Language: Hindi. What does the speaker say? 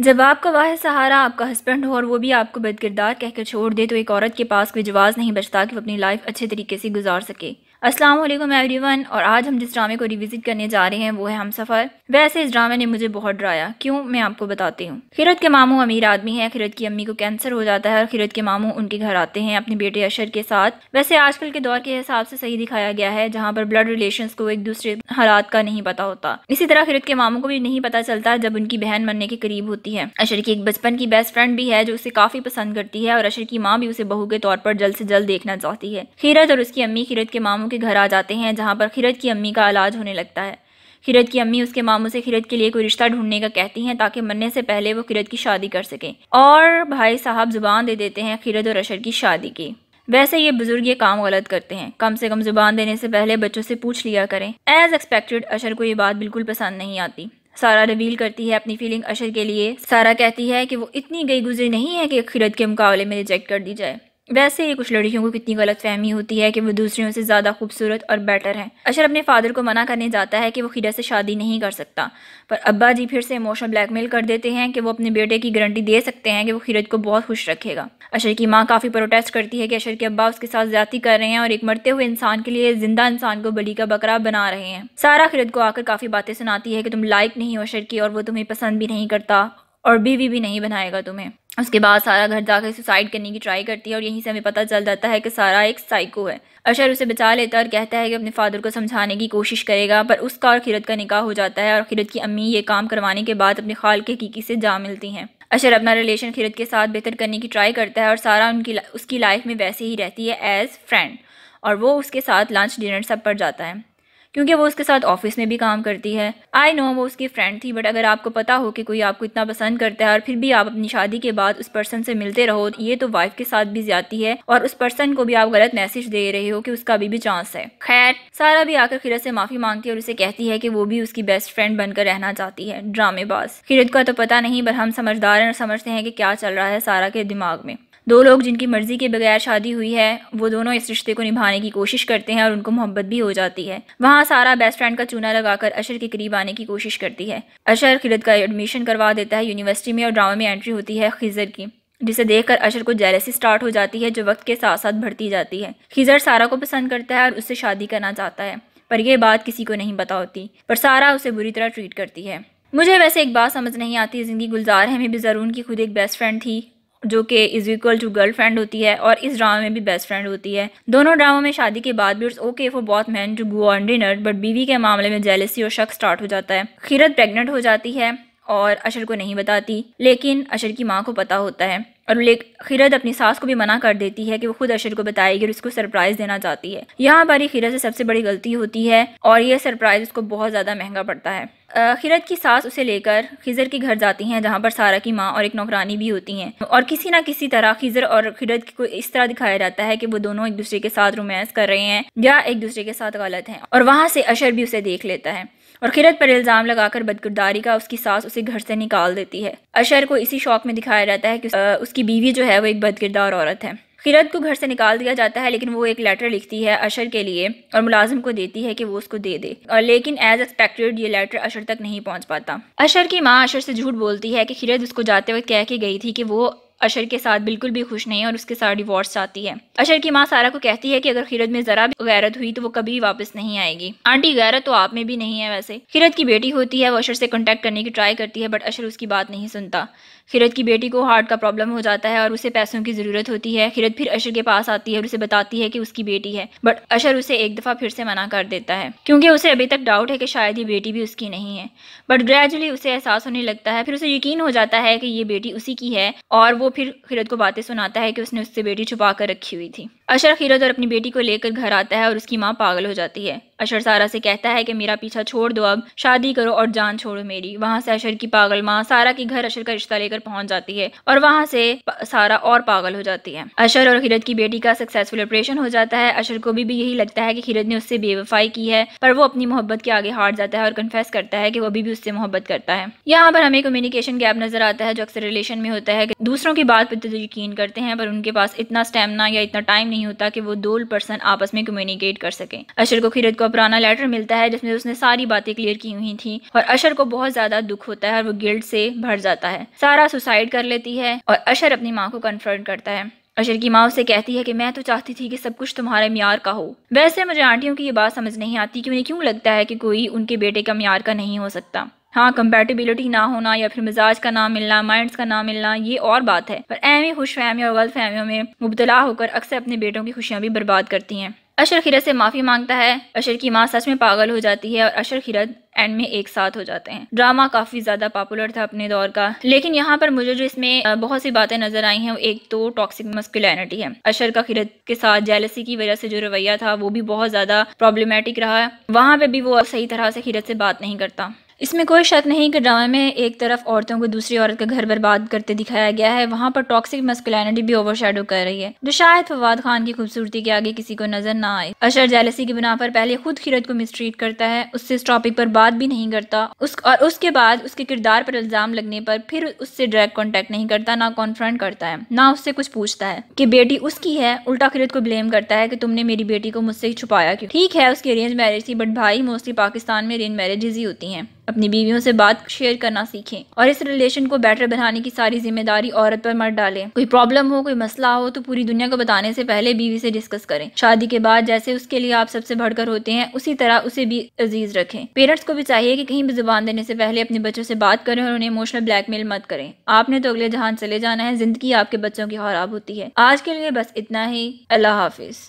जब आपका वाह सहारा आपका हस्बैंड हो और वो भी आपको बदकिरदार कहकर छोड़ दे तो एक औरत के पास कोई जवाब नहीं बचता कि वो अपनी लाइफ अच्छे तरीके से गुजार सके अस्सलाम वालेकुम एवरीवन और आज हम जिस ड्रामे को रिविजिट करने जा रहे हैं वो है हम सफ़र वैसे इस ड्रामे ने मुझे बहुत डराया क्यों मैं आपको बताती हूँ खिरत के मामू अमीर आदमी है खिरत की अम्मी को कैंसर हो जाता है और खिरत के मामू उनके घर आते हैं अपने बेटे अशर के साथ वैसे आजकल के दौर के हिसाब से सही दिखाया गया है जहाँ पर ब्लड रिलेशन को एक दूसरे हालात का नहीं पता होता इसी तरह खिरत के मामू को भी नहीं पता चलता जब उनकी बहन मरने के करीब होती है अशर की एक बचपन की बेस्ट फ्रेंड भी है जो उसे काफी पसंद करती है और अशर की माँ भी उसे बहू के तौर पर जल्द से जल्द देखना चाहती है खीरत और उसकी अम्मी खिरत के मामू दोनों के घर आ जाते हैं जहाँ पर खिरत की अम्मी का इलाज होने लगता है खिरत की अम्मी उसके मामू से खिरत के लिए कोई रिश्ता ढूंढने का कहती हैं ताकि मरने से पहले वो खिरत की शादी कर सकें और भाई साहब जुबान दे देते हैं खिरत और अशर की शादी की वैसे ये बुजुर्ग ये काम गलत करते हैं कम से कम जुबान देने से पहले बच्चों से पूछ लिया करें एज एक्सपेक्टेड अशर को ये बात बिल्कुल पसंद नहीं आती सारा रिवील करती है अपनी फीलिंग अशर के लिए सारा कहती है कि वो इतनी गई गुजरी नहीं है कि खिरत के मुकाबले में रिजेक्ट कर दी जाए वैसे ही कुछ लड़कियों को कितनी गलत फहमी होती है कि वो दूसरियों से ज़्यादा खूबसूरत और बेटर है अशर अपने फादर को मना करने जाता है कि वो खीरा से शादी नहीं कर सकता पर अब्बा जी फिर से इमोशनल ब्लैकमेल कर देते हैं कि वो अपने बेटे की गारंटी दे सकते हैं कि वो खीरत को बहुत खुश रखेगा अशर की माँ काफ़ी प्रोटेस्ट करती है कि अशर के अब्बा उसके साथ ज्यादा कर रहे हैं और एक मरते हुए इंसान के लिए जिंदा इंसान को बली का बकरा बना रहे हैं सारा खीरत को आकर काफ़ी बातें सुनाती है कि तुम लाइक नहीं हो अशर की और वो तुम्हें पसंद भी नहीं करता और बीवी भी नहीं बनाएगा तुम्हें उसके बाद सारा घर जाकर सुसाइड करने की ट्राई करती है और यहीं से हमें पता चल जाता है कि सारा एक साइको है अशर उसे बचा लेता है और कहता है कि अपने फादर को समझाने की कोशिश करेगा पर उसका और खिरत का निकाह हो जाता है और खिरत की अम्मी ये काम करवाने के बाद अपने खाल के हकीकी से जा मिलती हैं अशर अपना रिलेशन खिरत के साथ बेहतर करने की ट्राई करता है और सारा उनकी उसकी लाइफ में वैसे ही रहती है एज़ फ्रेंड और वो उसके साथ लंच डिनर सब पर जाता है क्योंकि वो उसके साथ ऑफिस में भी काम करती है आई नो वो उसकी फ्रेंड थी बट अगर आपको पता हो कि कोई आपको इतना पसंद करता है और फिर भी आप अपनी शादी के बाद उस पर्सन से मिलते रहो ये तो वाइफ के साथ भी ज्यादा है और उस पर्सन को भी आप गलत मैसेज दे रहे हो कि उसका अभी भी चांस है खैर सारा भी आकर खिरत से माफी मांगती है और उसे कहती है कि वो भी उसकी बेस्ट फ्रेंड बनकर रहना चाहती है ड्रामेबाज खिरत का तो पता नहीं पर हम समझदार हैं और समझते हैं कि क्या चल रहा है सारा के दिमाग में दो लोग जिनकी मर्ज़ी के बगैर शादी हुई है वो दोनों इस रिश्ते को निभाने की कोशिश करते हैं और उनको मोहब्बत भी हो जाती है वहाँ सारा बेस्ट फ्रेंड का चूना लगाकर अशर के करीब आने की कोशिश करती है अशर खिलत का एडमिशन करवा देता है यूनिवर्सिटी में और ड्रामा में एंट्री होती है खिजर की जिसे देखकर अशर को जेलसी स्टार्ट हो जाती है जो वक्त के साथ साथ बढ़ती जाती है खिजर सारा को पसंद करता है और उससे शादी करना चाहता है पर यह बात किसी को नहीं पता होती पर सारा उसे बुरी तरह ट्रीट करती है मुझे वैसे एक बात समझ नहीं आती ज़िंदगी गुलजार है मे भी जरून की खुद एक बेस्ट फ्रेंड थी जो कि is equal to girlfriend होती है और इस ड्रामा में भी बेस्ट फ्रेंड होती है दोनों ड्रामों में शादी के बाद भी ओके फॉर बहुत man to go on dinner but बीवी के मामले में जेलसी और शक स्टार्ट हो जाता है खीरत प्रेगनेंट हो जाती है और अशर को नहीं बताती लेकिन अशर की माँ को पता होता है और खिरत अपनी सास को भी मना कर देती है कि वो खुद अशर को बताएगी और उसको सरप्राइज देना चाहती है यहाँ पर ही खीरत से सबसे बड़ी गलती होती है और ये सरप्राइज उसको बहुत ज़्यादा महंगा पड़ता है खिरत की सास उसे लेकर खिजर के घर जाती हैं जहाँ पर सारा की माँ और एक नौकरानी भी होती हैं और किसी ना किसी तरह खिजर और खिरत को इस तरह दिखाया जाता है कि वो दोनों एक दूसरे के साथ रोमांस कर रहे हैं या एक दूसरे के साथ गलत हैं और वहाँ से अशर भी उसे देख लेता है और खिरत पर इल्ज़ाम लगाकर बदकरदारी का उसकी सास उसे घर से निकाल देती है अशर को इसी शौक में दिखाया जाता है कि उसकी बीवी जो है वो एक बदकरदार औरत है खिरत को घर से निकाल दिया जाता है लेकिन वो एक लेटर लिखती है अशर के लिए और मुलाजिम को देती है कि वो उसको दे दे और लेकिन एज एक्सपेक्टेड ये लेटर अशर तक नहीं पहुंच पाता अशर की माँ अशर से झूठ बोलती है कि खिरत उसको जाते वक्त कह के गई थी कि वो अशर के साथ बिल्कुल भी खुश नहीं है और उसके साथ डिवोर्स चाहती है अशर की माँ सारा को कहती है कि अगर खीरत में जरा भी गैरत हुई तो वो कभी वापस नहीं आएगी आंटी गैरत तो आप में भी नहीं है वैसे खीरत की बेटी होती है वो अशर से कॉन्टेक्ट करने की ट्राई करती है बट अशर उसकी बात नहीं सुनता खिरत की बेटी को हार्ट का प्रॉब्लम हो जाता है और उसे पैसों की ज़रूरत होती है खिरत फिर अशर के पास आती है और उसे बताती है कि उसकी बेटी है बट अशर उसे एक दफ़ा फिर से मना कर देता है क्योंकि उसे अभी तक डाउट है कि शायद ये बेटी भी उसकी नहीं है बट ग्रेजुअली उसे एहसास होने लगता है फिर उसे यकीन हो जाता है कि ये बेटी उसी की है और वो फिर खिरत को बातें सुनाता है कि उसने उससे बेटी छुपा कर रखी हुई थी अशर खीरत और अपनी बेटी को लेकर घर आता है और उसकी माँ पागल हो जाती है अशर सारा से कहता है कि मेरा पीछा छोड़ दो अब शादी करो और जान छोड़ो मेरी वहाँ से अशर की पागल माँ सारा के घर अशर का रिश्ता लेकर पहुंच जाती है और वहाँ से सारा और पागल हो जाती है अशर और खीरत की बेटी का सक्सेसफुल ऑपरेशन हो जाता है अशर को भी, भी यही लगता है कि खीरत ने उससे बेवफाई की है पर वो अपनी मोहब्बत के आगे हार जाता है और कन्फेस करता है कि वो अभी भी उससे मोहब्बत करता है यहाँ पर हमें कम्युनिकेशन गैप नजर आता है जो अक्सर रिलेशन में होता है दूसरों की बात पर तो यकीन करते हैं पर उनके पास इतना स्टेमना या इतना टाइम नहीं नहीं होता कि वो दो पर्सन आपस में कम्युनिकेट कर सकें अशर को खीरत को पुराना लेटर मिलता है जिसमें उसने सारी बातें क्लियर की हुई थी और अशर को बहुत ज्यादा दुख होता है और वो गिल्ड से भर जाता है सारा सुसाइड कर लेती है और अशर अपनी माँ को कन्फर्ट करता है अशर की माँ उसे कहती है कि मैं तो चाहती थी कि सब कुछ तुम्हारे म्यार का हो वैसे मुझे आंटियों की ये बात समझ नहीं आती कि उन्हें क्यों लगता है कि कोई उनके बेटे का म्यार का नहीं हो सकता हाँ कंपेटिबिलिटी ना होना या फिर मिजाज का ना मिलना माइंड्स का ना मिलना ये और बात है पर एम खुश फहमी और गलत फहमियों में मुबतला होकर अक्सर अपने बेटों की खुशियाँ भी बर्बाद करती हैं अशर खीरत से माफ़ी मांगता है अशर की माँ सच में पागल हो जाती है और अशर खीरत एंड में एक साथ हो जाते हैं ड्रामा काफ़ी ज़्यादा पॉपुलर था अपने दौर का लेकिन यहाँ पर मुझे जो इसमें बहुत सी बातें नज़र आई हैं एक तो टॉक्सिक मस्कुलैनिटी है अशर का खिरत के साथ जेलसी की वजह से जो रवैया था वो भी बहुत ज़्यादा प्रॉब्लमेटिक रहा है वहाँ पर भी वो सही तरह से खिरत से बात नहीं करता इसमें कोई शक नहीं कि ड्रामे में एक तरफ औरतों को दूसरी औरत का घर बर्बाद करते दिखाया गया है वहाँ पर टॉक्सिक मस्कुलैनिटी भी ओवरशेडो कर रही है जो शायद फवाद खान की खूबसूरती के आगे किसी को नजर ना आए अशर जेलसी की बिना पर पहले खुद खीरत को मिसट्रीट करता है उससे इस टॉपिक पर बात भी नहीं करता उस और उसके बाद उसके किरदार पर इल्जाम लगने पर फिर उससे डायरेक्ट कॉन्टेक्ट नहीं करता ना कॉन्फ्रंट करता है ना उससे कुछ पूछता है की बेटी उसकी है उल्टा खीरत को ब्लेम करता है की तुमने मेरी बेटी को मुझसे छुपाया क्यों ठीक है उसकी अरेंज मैरिज थी बट भाई मोस्टली पाकिस्तान में अरेंज मैरिजेज ही होती है अपनी बीवियों से बात शेयर करना सीखें और इस रिलेशन को बेटर बनाने की सारी जिम्मेदारी औरत पर मत डालें कोई प्रॉब्लम हो कोई मसला हो तो पूरी दुनिया को बताने से पहले बीवी से डिस्कस करें शादी के बाद जैसे उसके लिए आप सबसे बढ़कर होते हैं उसी तरह उसे भी अजीज रखें पेरेंट्स को भी चाहिए कि कहीं भी जुबान देने से पहले अपने बच्चों से बात करें और उन्हें इमोशनल ब्लैकमेल मत करें आपने तो अगले जहान चले जाना है जिंदगी आपके बच्चों की खराब होती है आज के लिए बस इतना ही अल्लाह हाफिज